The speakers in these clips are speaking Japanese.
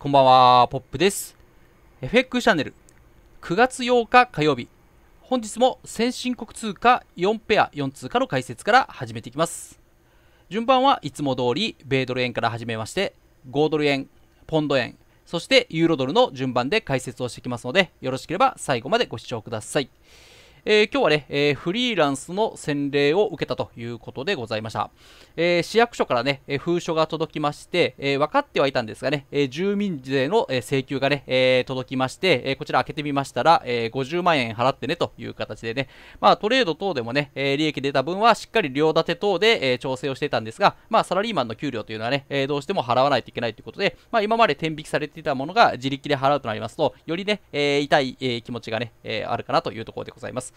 こんばんは、ポップです。FX チャンネル9月8日火曜日、本日も先進国通貨4ペア4通貨の解説から始めていきます。順番はいつも通り、米ドル円から始めまして、5ドル円、ポンド円、そしてユーロドルの順番で解説をしていきますので、よろしければ最後までご視聴ください。えー、今日はね、えー、フリーランスの洗礼を受けたということでございました。えー、市役所からね、え封書が届きまして、え分かってはいたんですがね、え住民税の、え請求がね、え届きまして、えこちら開けてみましたら、え50万円払ってねという形でね、まあトレード等でもね、え利益出た分はしっかり両立て等で、え調整をしていたんですが、まあサラリーマンの給料というのはね、えどうしても払わないといけないということで、まあ今まで天引きされていたものが自力で払うとなりますと、よりね、え痛い、え気持ちがね、えあるかなというところでございます。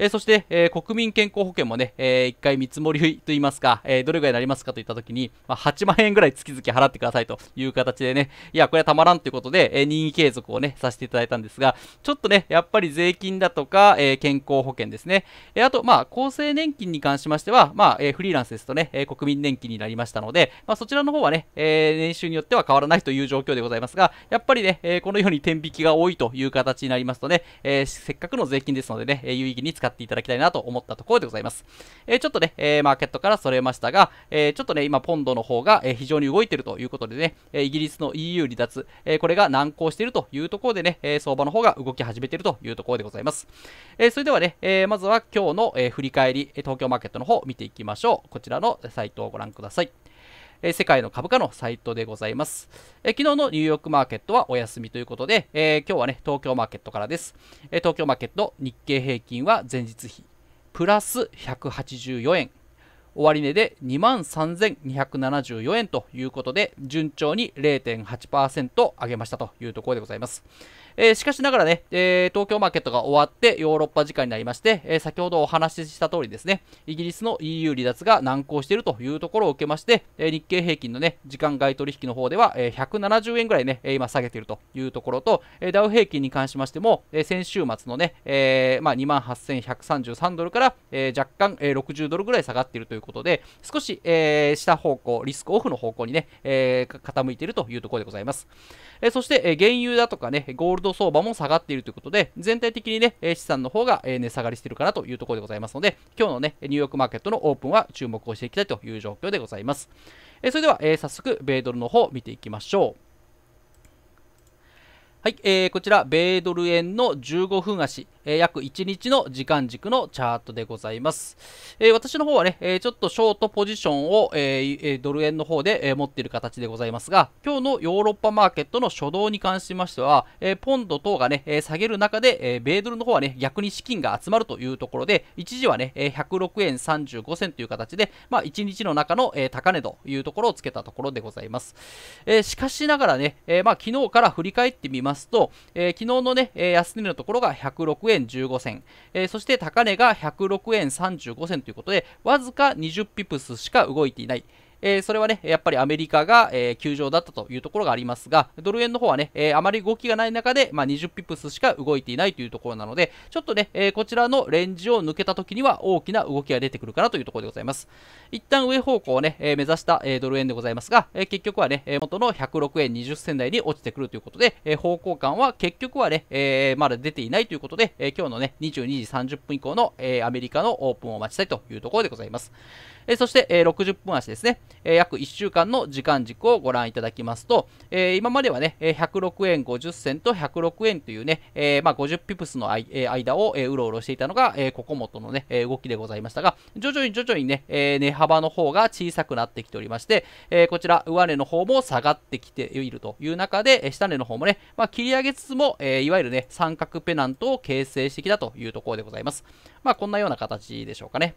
えそして、え国民健康保険もね、えー、1回見積もりといいますか、えどれぐらいになりますかといったときに、まあ、8万円ぐらい月々払ってくださいという形でね、いや、これはたまらんということで、え任意継続をね、させていただいたんですが、ちょっとね、やっぱり税金だとか、え健康保険ですね、えあと、まあ、厚生年金に関しましては、まあ、えフリーランスですとね、え国民年金になりましたので、まあ、そちらの方はね、え年収によっては変わらないという状況でございますが、やっぱりね、えこのように天引きが多いという形になりますとね、えせっかくの税金ですのでね、え有意義に使っていただきたいなと思ったところでございます。えちょっとね、えマーケットからそれましたが、えちょっとね、今、ポンドの方が、え非常に動いているということでね、えイギリスの EU 離脱、えこれが難航しているというところでね、え相場の方が動き始めているというところでございます。えそれではね、えまずは今日の、え振り返り、東京マーケットの方を見ていきましょう。こちらのサイトをご覧ください。え世界の株価のサイトでございます、え昨日のニューヨークマーケットはお休みということで、え今日はね、東京マーケットからです、え東京マーケット日経平均は前日比、プラス184円。終値で23,274円ということで、順調に0.8%上げましたというところでございます。えー、しかしながらね、えー、東京マーケットが終わってヨーロッパ時間になりまして、えー、先ほどお話しした通りですね、イギリスの EU 離脱が難航しているというところを受けまして、え日経平均のね、時間外取引の方では、え170円ぐらいね、今下げているというところと、えダウ平均に関しましても、え先週末のね、えまあ、28,133ドルから、え若干、え60ドルぐらい下がっているということで、少し、え下方向、リスクオフの方向にね、え傾いているというところでございます。えそして、え原油だとかね、ゴールドド相場も下がっているということで、全体的にね、資産の方が値下がりしているかなというところでございますので、今日のね、ニューヨークマーケットのオープンは注目をしていきたいという状況でございます。えそれでは、え早速、米ドルの方を見ていきましょう。はい、えー、こちら、米ドル円の15分足。えー、約1日の時間軸のチャートでございます。えー、私の方はね、えちょっとショートポジションを、えドル円の方で、え持っている形でございますが、今日のヨーロッパマーケットの初動に関しましては、えポンド等がね、え下げる中で、え米ドルの方はね、逆に資金が集まるというところで、一時はね、え106円35銭という形で、まあ、1日の中の、え高値というところをつけたところでございます。えしかしながらね、えまあ、昨日から振り返ってみますと、え昨日のね、え安値のところが106円円15銭、えー、そして高値が106円35銭ということで、わずか20ピプスしか動いていない。えー、それはね、やっぱりアメリカが、えー、球場だったというところがありますが、ドル円の方はね、えー、あまり動きがない中で、まあ、20ピップスしか動いていないというところなので、ちょっとね、えー、こちらのレンジを抜けた時には大きな動きが出てくるかなというところでございます。一旦上方向をね、えー、目指した、えー、ドル円でございますが、えー、結局はね、えー、元の106円20銭台に落ちてくるということで、えー、方向感は結局はね、えー、まだ出ていないということで、えー、今日のね、22時30分以降の、えー、アメリカのオープンを待ちたいというところでございます。えー、そして、えー、60分足ですね。え約1週間の時間軸をご覧いただきますと、え今まではね、106円50銭と106円というね、えまあ、50ピプスの間を、えうろうろしていたのが、えー、ここもとのね、え動きでございましたが、徐々に徐々にね、え値幅の方が小さくなってきておりまして、えこちら、上値の方も下がってきているという中で、え下値の方もね、まあ、切り上げつつも、えいわゆるね、三角ペナントを形成してきたというところでございます。まあ、こんなような形でしょうかね。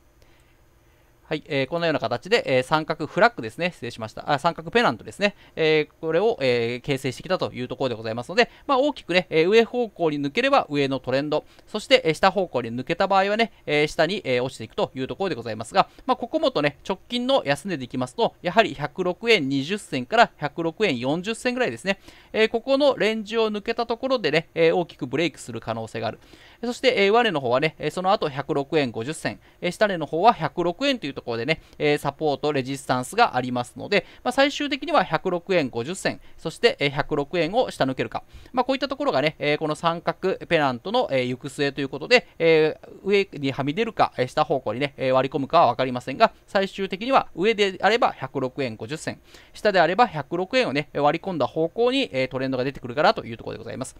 はい、えー、このような形で、えー、三角フラッグですね、失礼しました。あ三角ペナントですね、えー、これを、え形成してきたというところでございますので、まあ、大きくね、え上方向に抜ければ上のトレンド、そして、え下方向に抜けた場合はね、え下に、え落ちていくというところでございますが、まあ、ここもとね、直近の安値でいきますと、やはり106円20銭から106円40銭ぐらいですね、えここのレンジを抜けたところでね、え大きくブレイクする可能性がある。そして、えー、の方はね、その後106円50銭、え下値の方は106円というところでね、えサポート、レジスタンスがありますので、まあ、最終的には106円50銭、そして、え106円を下抜けるか。まあ、こういったところがね、えこの三角ペナントの、え行く末ということで、え上にはみ出るか、え下方向にね、え割り込むかはわかりませんが、最終的には上であれば106円50銭、下であれば106円をね、割り込んだ方向に、えトレンドが出てくるかなというところでございます。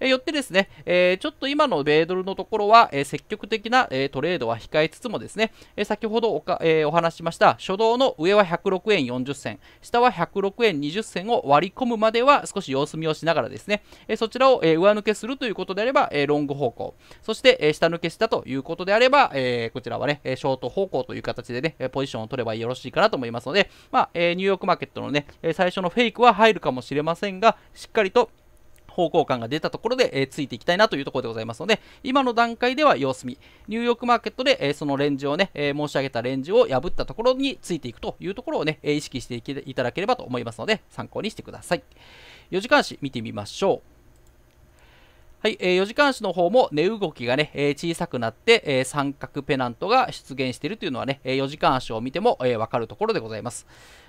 えよってですね、えちょっと今の米ドルのところは、え積極的な、えトレードは控えつつもですね、え先ほどおか、えお話しました初動の上は106円40銭下は106円20銭を割り込むまでは少し様子見をしながらですね、えそちらを、え上抜けするということであれば、えロング方向そして、え下抜けしたということであれば、えこちらはねショート方向という形でねポジションを取ればよろしいかなと思いますので、まあえニューヨークマーケットのね最初のフェイクは入るかもしれませんがしっかりと方向感が出たところで、えついていきたいなというところでございますので、今の段階では様子見。ニューヨークマーケットで、えそのレンジをね、え申し上げたレンジを破ったところについていくというところをね、え意識していけいただければと思いますので、参考にしてください。4時間足見てみましょう。はい、えー、4時間足の方も値動きがね、えー、小さくなって、えー、三角ペナントが出現しているというのはね、え4時間足を見ても、えー、わかるところでございます。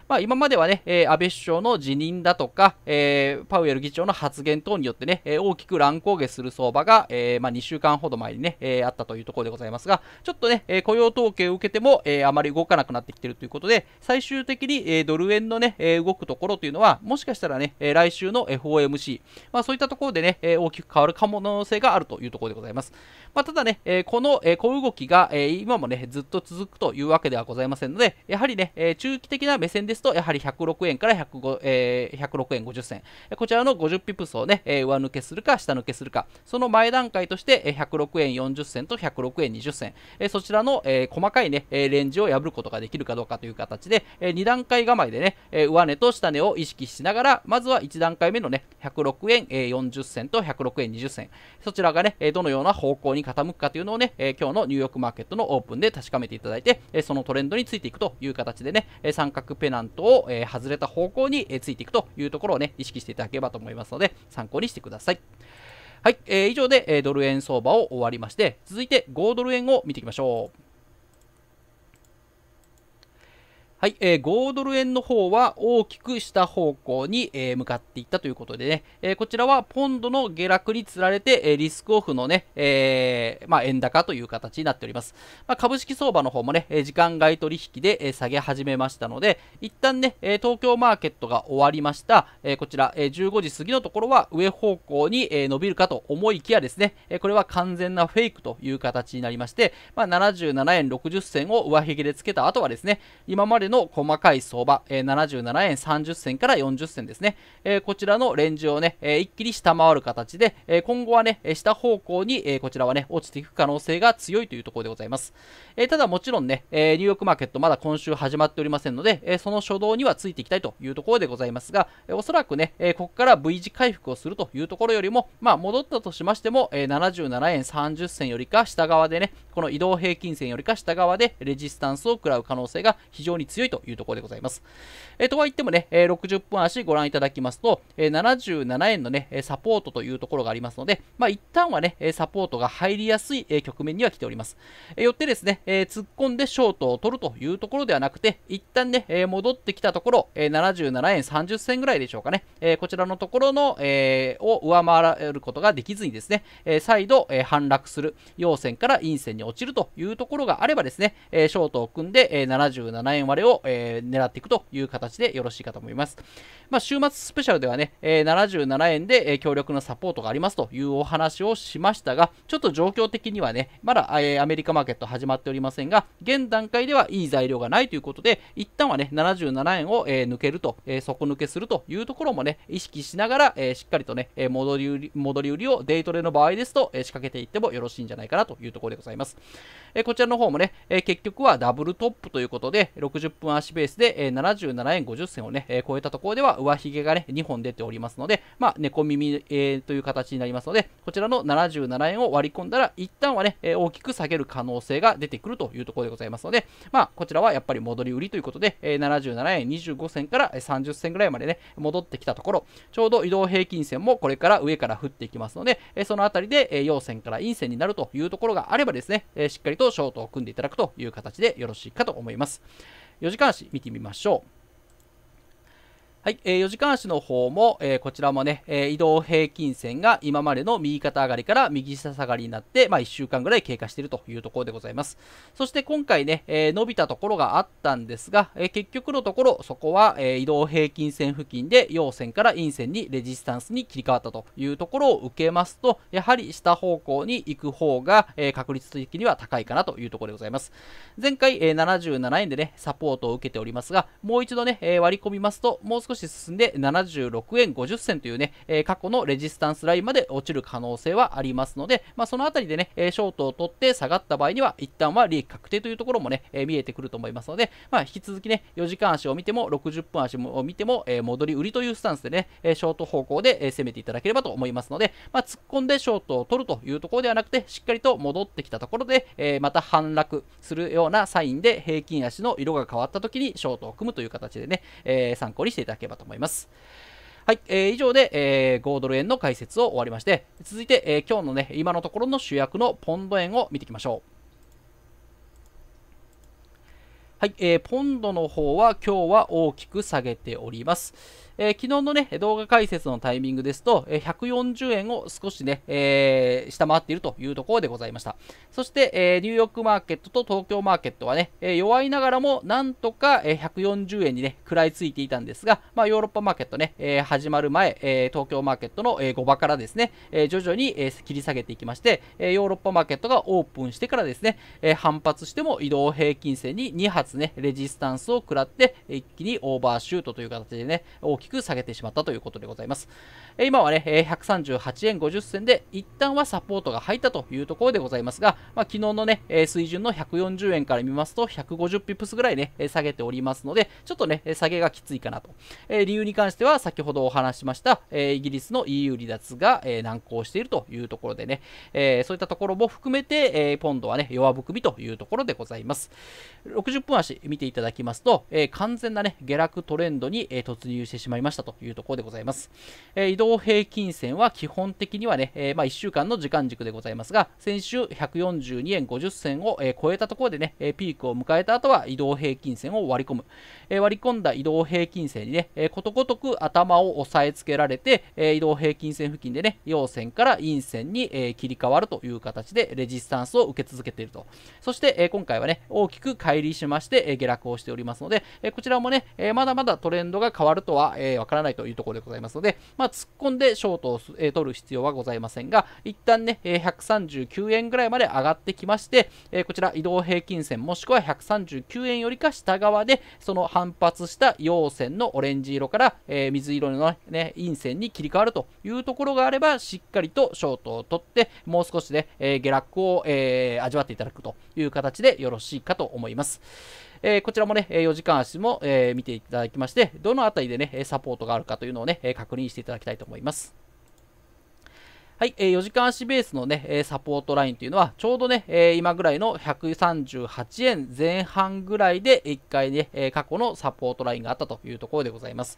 まあ、今まではね、えー、安倍首相の辞任だとか、えー、パウエル議長の発言等によってね、えー、大きく乱高下する相場が、えまあ、2週間ほど前にね、えあったというところでございますが、ちょっとね、え雇用統計を受けても、えあまり動かなくなってきているということで、最終的に、えドル円のね、え動くところというのは、もしかしたらね、え来週の FOMC、まあ、そういったところでね、え大きく変わる可能性があるというところでございます。まあ、ただね、えこの、え小動きが、え今もね、ずっと続くというわけではございませんので、やはりね、え中期的な目線ですですと、やはり106円から105、えー、106円50銭。こちらの50ピプスをね、えー、上抜けするか下抜けするか、その前段階として、106円40銭と106円20銭、えー、そちらの、えー、細かいね、レンジを破ることができるかどうかという形で、えー、2段階構えでね、えー、上値と下値を意識しながら、まずは1段階目のね、106円、40銭と106円20銭、そちらがね、どのような方向に傾くかというのをね、今日のニューヨークマーケットのオープンで確かめていただいて、そのトレンドについていくという形でね、三角ペナンントを、え外れた方向に、えついていくというところをね、意識していただければと思いますので、参考にしてください。はい、えー、以上で、えドル円相場を終わりまして、続いて5ドル円を見ていきましょう。はい、えー、5ドル円の方は大きく下方向に、えー、向かっていったということでね、えー、こちらはポンドの下落につられて、えー、リスクオフのね、えー、まあ、円高という形になっております。まあ、株式相場の方もね、え時間外取引で、え下げ始めましたので、一旦ね、え東京マーケットが終わりました、えこちら、え15時過ぎのところは上方向に、え伸びるかと思いきやですね、えこれは完全なフェイクという形になりまして、まあ、77円60銭を上髭でつけた後はですね、今までれの細かい相場、え77円30銭から40銭ですね、えこちらのレンジをね、え一気に下回る形で、え今後はね、下方向に、えこちらはね、落ちていく可能性が強いというところでございます。えただもちろんね、えニューヨークマーケットまだ今週始まっておりませんので、えその初動にはついていきたいというところでございますが、えおそらくね、えここから V 字回復をするというところよりも、まあ、戻ったとしましても、え77円30銭よりか下側でね、この移動平均線よりか下側でレジスタンスを食らう可能性が非常に強い強いというところでございます。えとはいってもね、え60分足ご覧いただきますと、え77円のね、サポートというところがありますので、まあ、一旦はね、サポートが入りやすい局面には来ております。えよってですね、え突っ込んでショートを取るというところではなくて、一旦ね、え戻ってきたところ、え77円30銭ぐらいでしょうかね、えこちらのところの、えを上回ることができずにですね、え再度、え反落する、陽線から陰線に落ちるというところがあればですね、えショートを組んで、え77円割れをを、えー、狙っていくという形でよろしいかと思います。まあ、週末スペシャルではね、えー、77円で、え強力なサポートがありますというお話をしましたが、ちょっと状況的にはね、まだ、えアメリカマーケット始まっておりませんが、現段階ではいい材料がないということで、一旦はね、77円を、え抜けると、え底抜けするというところもね、意識しながら、えしっかりとね、え戻り売り、戻り売りをデイトレの場合ですと、え仕掛けていってもよろしいんじゃないかなというところでございます。えこちらの方もね、え結局はダブルトップということで、60分足ベースで、え77円50銭をね、え超えたところでは上髭がね、2本出ておりますので、まあ、猫耳、えという形になりますので、こちらの77円を割り込んだら、一旦はね、え大きく下げる可能性が出てくるというところでございますので、まあ、こちらはやっぱり戻り売りということで、え77円25銭から30銭ぐらいまでね、戻ってきたところ、ちょうど移動平均線もこれから上から降っていきますので、えそのあたりで、え陽線から陰線になるというところがあればですね、えしっかりとショートを組んでいただくという形でよろしいかと思います。4時間足見てみましょう。はい、えー、4時間足の方も、えー、こちらもね、えー、移動平均線が今までの右肩上がりから右下下がりになって、まあ、1週間ぐらい経過しているというところでございます。そして今回ね、えー、伸びたところがあったんですが、え結局のところ、そこは、え移動平均線付近で陽線から陰線にレジスタンスに切り替わったというところを受けますと、やはり下方向に行く方が、え確率的には高いかなというところでございます。前回、え77円でね、サポートを受けておりますが、もう一度ね、え割り込みますと、もう少しし進んで76円50銭というね、え過去のレジスタンスラインまで落ちる可能性はありますので、まあ、そのあたりでね、ショートを取って下がった場合には、一旦は利益確定というところもね、え見えてくると思いますので、まあ、引き続きね、4時間足を見ても、60分足を見ても、え戻り売りというスタンスでね、ショート方向で、攻めていただければと思いますので、まあ、突っ込んでショートを取るというところではなくて、しっかりと戻ってきたところで、えまた反落するようなサインで、平均足の色が変わった時にショートを組むという形でね、え参考にしていただければと思います。はい、えー、以上で、えー、5ドル円の解説を終わりまして、続いて、えー、今日のね、今のところの主役のポンド円を見ていきましょう。はい、えー、ポンドの方は今日は大きく下げております。えー、昨日のね、動画解説のタイミングですと、140円を少しね、えー、下回っているというところでございました。そして、えニューヨークマーケットと東京マーケットはね、え弱いながらも、なんとか、140円にね、食らいついていたんですが、まあ、ヨーロッパマーケットね、え始まる前、え東京マーケットの、5場からですね、え徐々に、え切り下げていきまして、えヨーロッパマーケットがオープンしてからですね、え反発しても移動平均線に2発ね、レジスタンスを食らって、一気にオーバーシュートという形でね、大きくきく下げてしまったということでございます。え今はね、138円50銭で一旦はサポートが入ったというところでございますが、まあ、昨日のね、水準の140円から見ますと150ピプスぐらいね、下げておりますので、ちょっとね、下げがきついかなと。え理由に関しては先ほどお話しました、えイギリスの EU 離脱が、難航しているというところでね、えそういったところも含めて、えポンドはね、弱含みというところでございます。60分足見ていただきますと、え完全なね、下落トレンドに、突入してしまいまいましたというところでございます。え移動平均線は基本的にはね、えまあ、1週間の時間軸でございますが、先週142円50銭を、え超えたところでね、えピークを迎えた後は移動平均線を割り込む。え割り込んだ移動平均線にね、えことごとく頭を押さえつけられて、え移動平均線付近でね、陽線から陰線に、え切り替わるという形でレジスタンスを受け続けていると。そして、え今回はね、大きく乖離しまして、え下落をしておりますので、えこちらもね、えまだまだトレンドが変わるとは、ええー、からないというところでございますので、まあ、突っ込んでショートを、え取る必要はございませんが、一旦ね、え139円ぐらいまで上がってきまして、えこちら移動平均線もしくは139円よりか下側で、その反発した陽線のオレンジ色から、え水色の、ね、陰線に切り替わるというところがあれば、しっかりとショートを取って、もう少しね、え下落を、え味わっていただくという形でよろしいかと思います。えー、こちらもね、4時間足も、え見ていただきまして、どのあたりでね、サポートがあるかというのをね、確認していただきたいと思います。はい、えー、4時間足ベースのね、えー、サポートラインというのは、ちょうどね、えー、今ぐらいの138円前半ぐらいで、1回ね、え過去のサポートラインがあったというところでございます。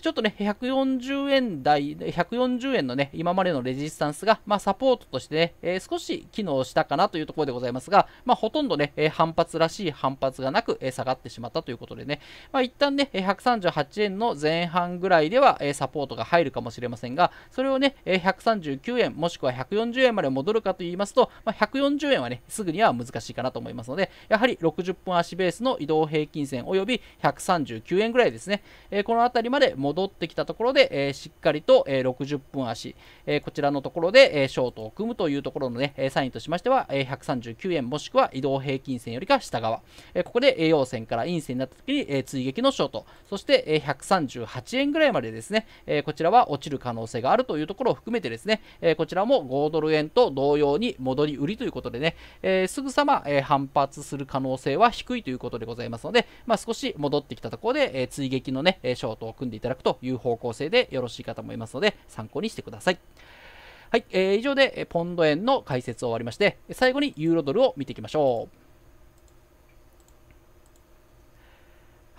ちょっとね、140円台、140円のね、今までのレジスタンスが、まあ、サポートとしてね、え少し機能したかなというところでございますが、まあ、ほとんどね、え反発らしい反発がなく、え下がってしまったということでね、まあ、一旦ね、138円の前半ぐらいでは、えサポートが入るかもしれませんが、それをね、139円円もしくは140円まで戻るかと言いますと、まあ、140円はねすぐには難しいかなと思いますのでやはり60分足ベースの移動平均線および139円ぐらいですね、えー、この辺りまで戻ってきたところで、えー、しっかりと、えー、60分足、えこちらのところで、えショートを組むというところのね、サインとしましては、え139円もしくは移動平均線よりか下側、えここで陽線から陰線になった時に、え追撃のショートそして、え138円ぐらいまでですね、えこちらは落ちる可能性があるというところを含めてですね、ええこちらも5ドル円と同様に戻り売りということでね、えすぐさま、え反発する可能性は低いということでございますので、まあ、少し戻ってきたところで、え追撃のね、ショートを組んでいただくという方向性でよろしいかと思いますので、参考にしてください。はい、えー、以上で、ポンド円の解説を終わりまして、最後にユーロドルを見ていきましょう。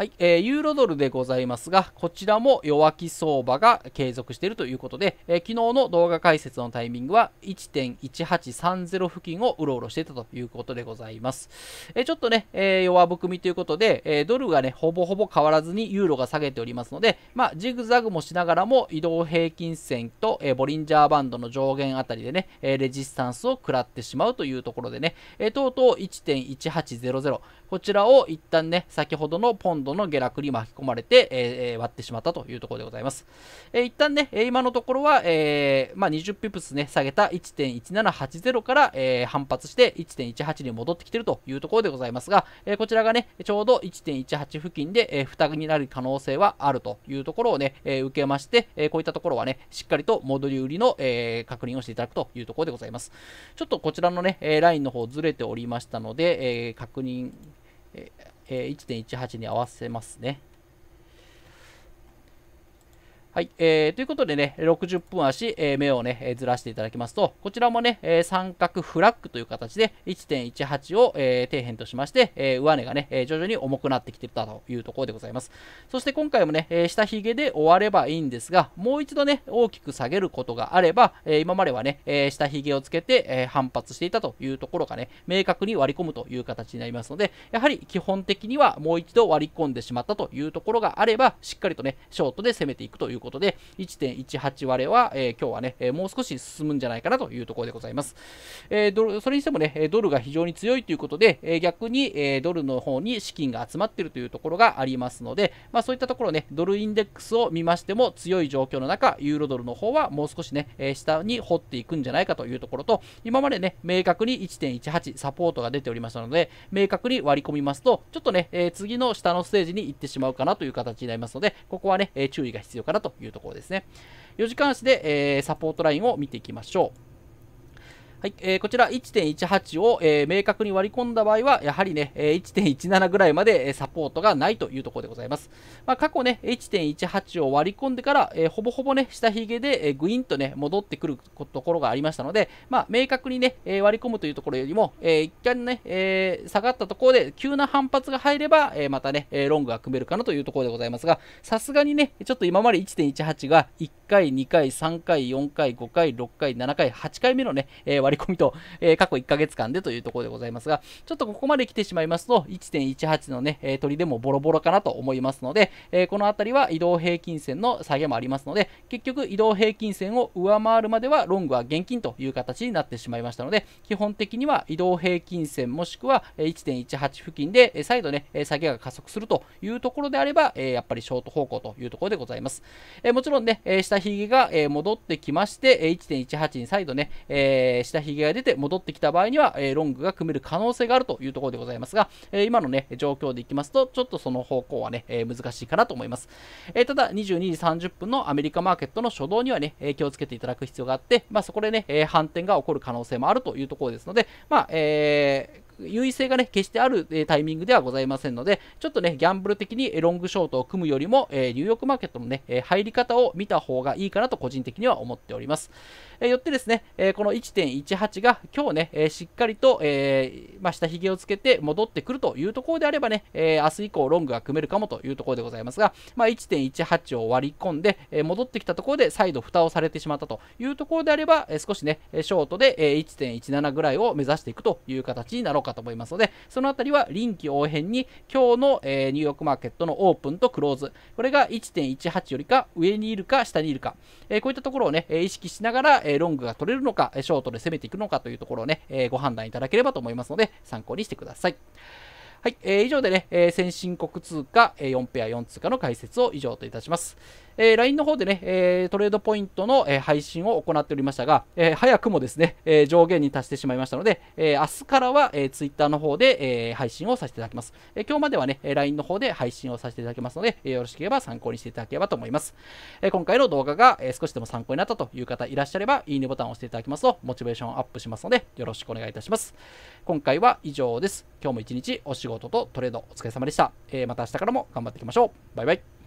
はい、えー、ユーロドルでございますが、こちらも弱気相場が継続しているということで、えー、昨日の動画解説のタイミングは1.1830付近をうろうろしていたということでございます。えー、ちょっとね、え弱含みということで、えドルがね、ほぼほぼ変わらずにユーロが下げておりますので、まあ、ジグザグもしながらも移動平均線と、えボリンジャーバンドの上限あたりでね、えレジスタンスを食らってしまうというところでね、えとうとう1.1800、こちらを一旦ね、先ほどのポンドの下落に巻き込まれて、えー、割ってしまったというところでございます。えー、一旦ね、今のところは、えー、まあ、20ピプスね、下げた1.1780から、えー、反発して1.18に戻ってきてるというところでございますが、えー、こちらがね、ちょうど1.18付近で、えー、負担になる可能性はあるというところをね、えー、受けまして、えー、こういったところはね、しっかりと戻り売りの、えー、確認をしていただくというところでございます。ちょっとこちらのね、えラインの方ずれておりましたので、えー、確認え1.18に合わせますね。はい、えー、ということでね、60分足、えー、目をね、えー、ずらしていただきますと、こちらもね、え三角フラッグという形で1.18を、え底辺としまして、え上値がね、え徐々に重くなってきてたというところでございます。そして今回もね、え下髭で終わればいいんですが、もう一度ね、大きく下げることがあれば、え今まではね、え下髭をつけて、え反発していたというところがね、明確に割り込むという形になりますので、やはり基本的にはもう一度割り込んでしまったというところがあれば、しっかりとね、ショートで攻めていくということで、1.18割れは、えー、今日はね、えもう少し進むんじゃないかなというところでございます。えー、それにしてもね、ドルが非常に強いということで、え逆に、えドルの方に資金が集まっているというところがありますので、まあ、そういったところね、ドルインデックスを見ましても強い状況の中、ユーロドルの方はもう少しね、え下に掘っていくんじゃないかというところと、今までね、明確に1.18サポートが出ておりましたので、明確に割り込みますと、ちょっとね、え次の下のステージに行ってしまうかなという形になりますので、ここはね、え注意が必要かなとというところですね。4時間足で、えー、サポートラインを見ていきましょう。はい、えー、こちら1.18を、えー、明確に割り込んだ場合は、やはりね、1.17ぐらいまでサポートがないというところでございます。まあ、過去ね、1.18を割り込んでから、えー、ほぼほぼね、下髭で、えー、グインとね、戻ってくるところがありましたので、まあ、明確にね、えー、割り込むというところよりも、えー、一回ね、えー、下がったところで急な反発が入れば、えー、またね、ロングが組めるかなというところでございますが、さすがにね、ちょっと今まで1.18が1回、2回、3回、4回、5回、6回、7回、8回目のね、えー、割り込みと、えー、過去1ヶ月間でというところでございますが、ちょっとここまで来てしまいますと、1.18のね、えー、取りでもボロボロかなと思いますので、えー、この辺りは移動平均線の下げもありますので、結局移動平均線を上回るまではロングは現金という形になってしまいましたので、基本的には移動平均線もしくは1.18付近で再度ね、下げが加速するというところであれば、えー、やっぱりショート方向というところでございます。えー、もちろんね、下ひげが、え戻ってきまして、1.18に再度ね、え下ひげが出て戻ってきた場合には、えロングが組める可能性があるというところでございますが、え今のね、状況でいきますと、ちょっとその方向はね、え難しいかなと思います。えただ、22時30分のアメリカマーケットの初動にはね、え気をつけていただく必要があって、まあ、そこでね、え反転が起こる可能性もあるというところですので、まあ、えー優位性がね、決してある、えタイミングではございませんので、ちょっとね、ギャンブル的にロングショートを組むよりも、えニューヨークマーケットのね、え入り方を見た方がいいかなと個人的には思っております。えよってですね、えこの1.18が今日ね、えしっかりと、えまあ、下髭をつけて戻ってくるというところであればね、え明日以降ロングが組めるかもというところでございますが、まあ、1.18を割り込んで、え戻ってきたところで再度蓋をされてしまったというところであれば、え少しね、ショートで、1.17ぐらいを目指していくという形になろうかかと思いますので、そのあたりは臨機応変に今日の、えー、ニューヨークマーケットのオープンとクローズ、これが1.18よりか上にいるか下にいるか、えー、こういったところをね、意識しながら、えロングが取れるのか、ショートで攻めていくのかというところをね、えー、ご判断いただければと思いますので、参考にしてください。はい、えー、以上でね、えー、先進国通貨、えー、4ペア4通貨の解説を以上といたします。えー、LINE の方でね、えー、トレードポイントの、えー、配信を行っておりましたが、えー、早くもですね、えー、上限に達してしまいましたので、えー、明日からは、えー、Twitter の方で、えー、配信をさせていただきます。えー、今日まではね、LINE の方で配信をさせていただきますので、えー、よろしければ参考にしていただければと思います。えー、今回の動画が、えー、少しでも参考になったという方いらっしゃれば、いいねボタンを押していただきますと、モチベーションアップしますので、よろしくお願いいたします。今回は以上です。今日も一日お仕事事とトレードお疲れ様でした。えー、また明日からも頑張っていきましょう。バイバイ。